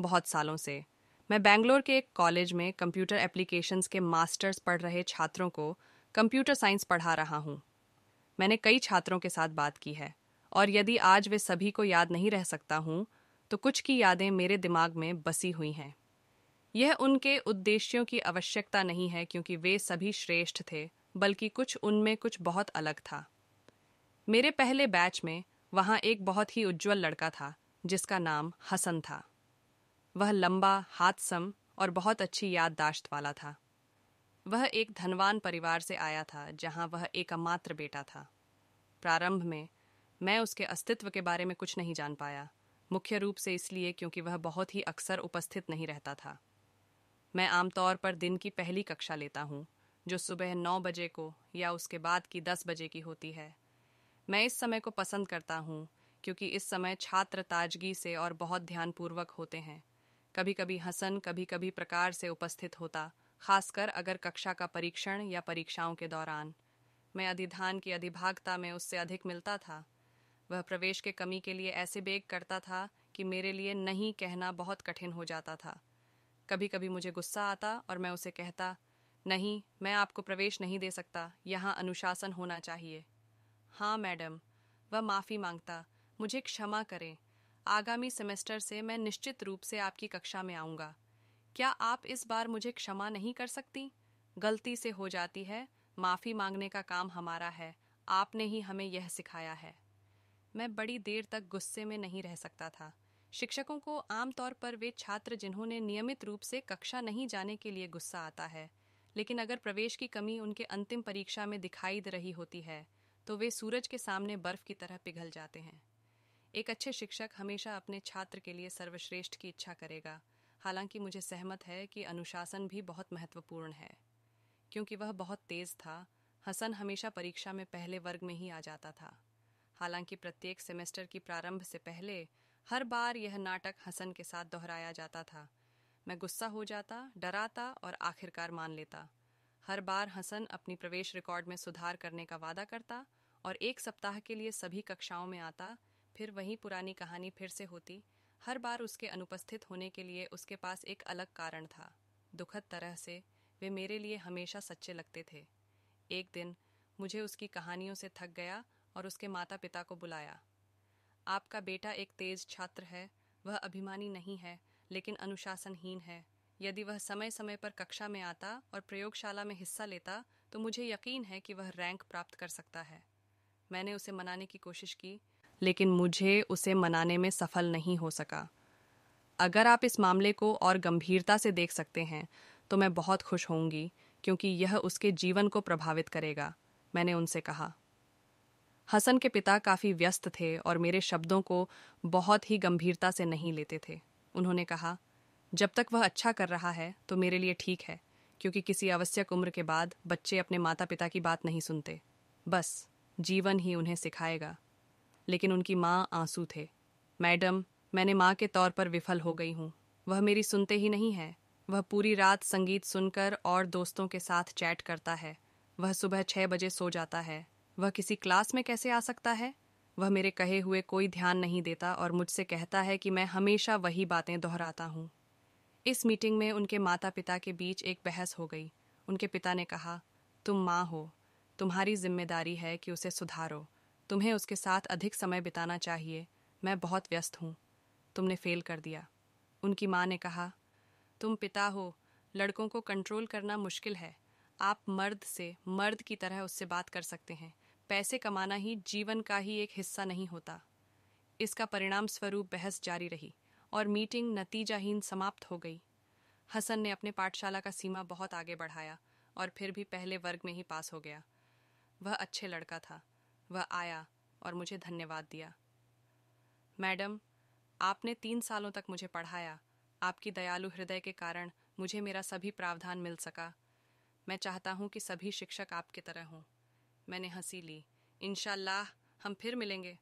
बहुत सालों से मैं बैंगलोर के एक कॉलेज में कंप्यूटर एप्लीकेशंस के मास्टर्स पढ़ रहे छात्रों को कंप्यूटर साइंस पढ़ा रहा हूँ मैंने कई छात्रों के साथ बात की है और यदि आज वे सभी को याद नहीं रह सकता हूँ तो कुछ की यादें मेरे दिमाग में बसी हुई हैं यह उनके उद्देश्यों की आवश्यकता नहीं है क्योंकि वे सभी श्रेष्ठ थे बल्कि कुछ उनमें कुछ बहुत अलग था मेरे पहले बैच में वहाँ एक बहुत ही उज्जवल लड़का था जिसका नाम हसन था वह लंबा हाथसम और बहुत अच्छी याददाश्त वाला था वह एक धनवान परिवार से आया था जहां वह एकमात्र बेटा था प्रारंभ में मैं उसके अस्तित्व के बारे में कुछ नहीं जान पाया मुख्य रूप से इसलिए क्योंकि वह बहुत ही अक्सर उपस्थित नहीं रहता था मैं आमतौर पर दिन की पहली कक्षा लेता हूँ जो सुबह नौ बजे को या उसके बाद की दस बजे की होती है मैं इस समय को पसंद करता हूँ क्योंकि इस समय छात्र ताजगी से और बहुत ध्यानपूर्वक होते हैं कभी कभी हसन कभी कभी प्रकार से उपस्थित होता खासकर अगर कक्षा का परीक्षण या परीक्षाओं के दौरान मैं अधिधान की अधिभागता में उससे अधिक मिलता था वह प्रवेश के कमी के लिए ऐसे बेग करता था कि मेरे लिए नहीं कहना बहुत कठिन हो जाता था कभी कभी मुझे गुस्सा आता और मैं उसे कहता नहीं मैं आपको प्रवेश नहीं दे सकता यहाँ अनुशासन होना चाहिए हाँ मैडम वह माफ़ी मांगता मुझे क्षमा करें आगामी सेमेस्टर से मैं निश्चित रूप से आपकी कक्षा में आऊँगा क्या आप इस बार मुझे क्षमा नहीं कर सकती गलती से हो जाती है माफ़ी मांगने का काम हमारा है आपने ही हमें यह सिखाया है मैं बड़ी देर तक गुस्से में नहीं रह सकता था शिक्षकों को आमतौर पर वे छात्र जिन्होंने नियमित रूप से कक्षा नहीं जाने के लिए गुस्सा आता है लेकिन अगर प्रवेश की कमी उनके अंतिम परीक्षा में दिखाई दे रही होती है तो वे सूरज के सामने बर्फ की तरह पिघल जाते हैं एक अच्छे शिक्षक हमेशा अपने छात्र के लिए सर्वश्रेष्ठ की इच्छा करेगा हालांकि मुझे सहमत है कि अनुशासन भी बहुत महत्वपूर्ण है क्योंकि वह बहुत तेज था हसन हमेशा परीक्षा में पहले वर्ग में ही आ जाता था हालांकि प्रत्येक सेमेस्टर की प्रारंभ से पहले हर बार यह नाटक हसन के साथ दोहराया जाता था मैं गुस्सा हो जाता डराता और आखिरकार मान लेता हर बार हसन अपनी प्रवेश रिकॉर्ड में सुधार करने का वादा करता और एक सप्ताह के लिए सभी कक्षाओं में आता फिर वही पुरानी कहानी फिर से होती हर बार उसके अनुपस्थित होने के लिए उसके पास एक अलग कारण था दुखद तरह से वे मेरे लिए हमेशा सच्चे लगते थे एक दिन मुझे उसकी कहानियों से थक गया और उसके माता पिता को बुलाया आपका बेटा एक तेज छात्र है वह अभिमानी नहीं है लेकिन अनुशासनहीन है यदि वह समय समय पर कक्षा में आता और प्रयोगशाला में हिस्सा लेता तो मुझे यकीन है कि वह रैंक प्राप्त कर सकता है मैंने उसे मनाने की कोशिश की लेकिन मुझे उसे मनाने में सफल नहीं हो सका अगर आप इस मामले को और गंभीरता से देख सकते हैं तो मैं बहुत खुश होंगी क्योंकि यह उसके जीवन को प्रभावित करेगा मैंने उनसे कहा हसन के पिता काफ़ी व्यस्त थे और मेरे शब्दों को बहुत ही गंभीरता से नहीं लेते थे उन्होंने कहा जब तक वह अच्छा कर रहा है तो मेरे लिए ठीक है क्योंकि किसी आवश्यक उम्र के बाद बच्चे अपने माता पिता की बात नहीं सुनते बस जीवन ही उन्हें सिखाएगा लेकिन उनकी माँ आंसू थे मैडम मैंने माँ के तौर पर विफल हो गई हूँ वह मेरी सुनते ही नहीं है वह पूरी रात संगीत सुनकर और दोस्तों के साथ चैट करता है वह सुबह छः बजे सो जाता है वह किसी क्लास में कैसे आ सकता है वह मेरे कहे हुए कोई ध्यान नहीं देता और मुझसे कहता है कि मैं हमेशा वही बातें दोहराता हूँ इस मीटिंग में उनके माता पिता के बीच एक बहस हो गई उनके पिता ने कहा तुम माँ हो तुम्हारी जिम्मेदारी है कि उसे सुधारो तुम्हें उसके साथ अधिक समय बिताना चाहिए मैं बहुत व्यस्त हूँ तुमने फेल कर दिया उनकी माँ ने कहा तुम पिता हो लड़कों को कंट्रोल करना मुश्किल है आप मर्द से मर्द की तरह उससे बात कर सकते हैं पैसे कमाना ही जीवन का ही एक हिस्सा नहीं होता इसका परिणाम स्वरूप बहस जारी रही और मीटिंग नतीजाहीन समाप्त हो गई हसन ने अपने पाठशाला का सीमा बहुत आगे बढ़ाया और फिर भी पहले वर्ग में ही पास हो गया वह अच्छे लड़का था वह आया और मुझे धन्यवाद दिया मैडम आपने तीन सालों तक मुझे पढ़ाया आपकी दयालु हृदय के कारण मुझे मेरा सभी प्रावधान मिल सका मैं चाहता हूँ कि सभी शिक्षक आपकी तरह हों मैंने हंसी ली इनशाला हम फिर मिलेंगे